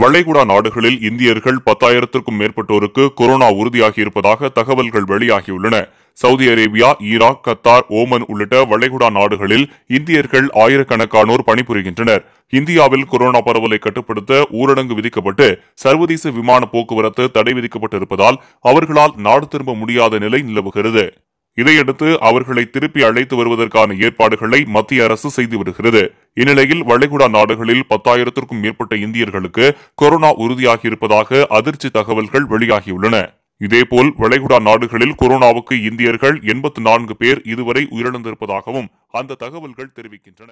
வளைகுடா நாடுகளில் இந்தியர்கள் பத்தாயிரத்திற்கும் மேற்பட்டோருக்கு கொரோனா உறுதியாகி இருப்பதாக தகவல்கள் வெளியாகியுள்ளன Saudi Arabia Iraq Qatar Oman உள்ளிட்ட வளைகுடா நாடுகளில் இந்தியர்கள் ஆயிரக்கணக்கானோர் பணிபுரிகின்றனர் இந்தியாவில் கொரோனா பரவலை கட்டுப்படுத்த ஊரடங்கு விதிக்கப்பட்டு சர்வதேச விமான போக்குவரத்து தடை விதிக்கப்பட்டிருப்பதால் அவர்களால் நாடு திரும்ப முடியாத நிலை நிலவுகிறது இதையடுத்து அவர்களை திருப்பி அழைத்து வருவதற்கான ஏற்பாடுகளை மத்திய அரசு செய்து வருகிறது இந்நிலையில் வளைகுடா நாடுகளில் பத்தாயிரத்திற்கும் மேற்பட்ட இந்தியர்களுக்கு கொரோனா உறுதியாகியிருப்பதாக அதிர்ச்சி தகவல்கள் வெளியாகியுள்ளன இதேபோல் வளைகுடா நாடுகளில் கொரோனாவுக்கு இந்தியர்கள் எண்பத்தி நான்கு பேர் இதுவரை உயிரிழந்திருப்பதாகவும் அந்த தகவல்கள் தெரிவிக்கின்றன